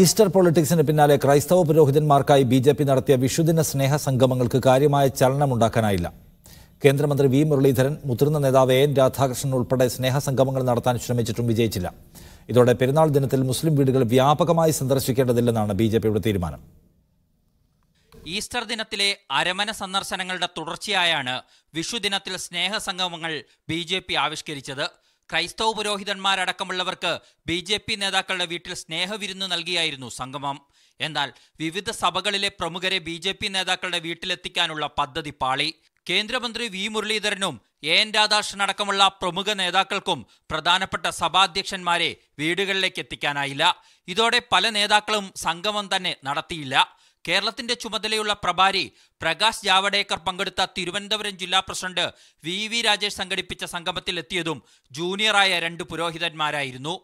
Easter പൊളിറ്റിക്സിന് പിന്നാലെ ക്രൈസ്തവ പുരോഹിതന്മാർക്കായി B J P നടത്തിയ വിശുദിന സ്നേഹ സംഗമങ്ങൾക്ക് കാര്യമായ ചലനമുണ്ടാക്കാനായില്ല കേന്ദ്രമന്ത്രി വി മുരളീധരൻ മുതിർന്ന നേതാവ് എൻ രാധാകൃഷ്ണൻ ഉൾപ്പെടെ സ്നേഹ സംഗമങ്ങൾ നടത്താൻ ശ്രമിച്ചിട്ടും വിജയിച്ചില്ല ഇതോടെ പെരുന്നാൾ ദിനത്തിൽ മുസ്ലിം വീടുകൾ വ്യാപകമായി സന്ദർശിക്കേണ്ടതില്ലെന്നാണ് ബി ജെ പിയുടെ തീരുമാനം ഈസ്റ്റർ ദിനത്തിലെ അരമന സന്ദർശനങ്ങളുടെ തുടർച്ചയായാണ് വിഷുദിനത്തിൽ സ്നേഹ സംഗമങ്ങൾ ബി ജെ പി ആവിഷ്കരിച്ചത് ക്രൈസ്തവ പുരോഹിതന്മാരടക്കമുള്ളവർക്ക് ബി ജെ പി നേതാക്കളുടെ വീട്ടിൽ സ്നേഹവിരുന്ന് നൽകിയായിരുന്നു സംഗമം എന്നാൽ വിവിധ സഭകളിലെ പ്രമുഖരെ ബി ജെ പി നേതാക്കളുടെ വീട്ടിലെത്തിക്കാനുള്ള പദ്ധതി പാളി കേന്ദ്രമന്ത്രി വി മുരളീധരനും എ എൻ രാധാകൃഷ്ണൻ അടക്കമുള്ള പ്രമുഖ നേതാക്കൾക്കും പ്രധാനപ്പെട്ട സഭാധ്യക്ഷന്മാരെ വീടുകളിലേക്ക് എത്തിക്കാനായില്ല ഇതോടെ പല നേതാക്കളും സംഗമം തന്നെ നടത്തിയില്ല കേരളത്തിന്റെ ചുമതലയുള്ള പ്രഭാരി പ്രകാശ് ജാവഡേക്കർ പങ്കെടുത്ത തിരുവനന്തപുരം ജില്ലാ പ്രസിഡന്റ് വി വി രാജേഷ് സംഘടിപ്പിച്ച സംഗമത്തിൽ എത്തിയതും ജൂനിയറായ രണ്ട് പുരോഹിതന്മാരായിരുന്നു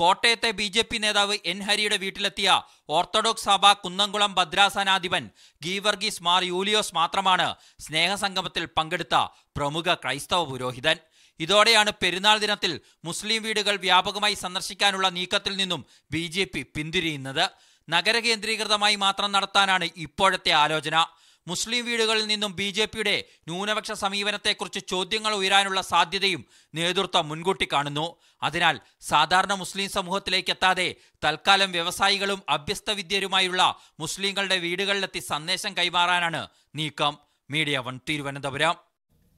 കോട്ടയത്തെ ബി ജെ പി നേതാവ് എൻ ഹരിയുടെ വീട്ടിലെത്തിയ ഓർത്തഡോക്സ് സഭ കുന്നംകുളം ഭദ്രാസനാധിപൻ ഗീവർഗീസ് മാർ യൂലിയോസ് മാത്രമാണ് സ്നേഹസംഗമത്തിൽ പങ്കെടുത്ത പ്രമുഖ ക്രൈസ്തവ പുരോഹിതൻ ഇതോടെയാണ് പെരുന്നാൾ ദിനത്തിൽ മുസ്ലിം വീടുകൾ വ്യാപകമായി സന്ദർശിക്കാനുള്ള നീക്കത്തിൽ നിന്നും ബി പിന്തിരിയുന്നത് നഗര കേന്ദ്രീകൃതമായി മാത്രം നടത്താനാണ് ഇപ്പോഴത്തെ ആലോചന മുസ്ലിം വീടുകളിൽ നിന്നും ബി ജെ പിയുടെ ന്യൂനപക്ഷ സമീപനത്തെക്കുറിച്ച് ചോദ്യങ്ങൾ ഉയരാനുള്ള സാധ്യതയും നേതൃത്വം മുൻകൂട്ടി കാണുന്നു അതിനാൽ സാധാരണ മുസ്ലിം സമൂഹത്തിലേക്ക് എത്താതെ തൽക്കാലം വ്യവസായികളും അഭ്യസ്ത വിദ്യരുമായുള്ള മുസ്ലിങ്ങളുടെ വീടുകളിലെത്തി സന്ദേശം കൈമാറാനാണ് നീക്കം മീഡിയ വൺ തിരുവനന്തപുരം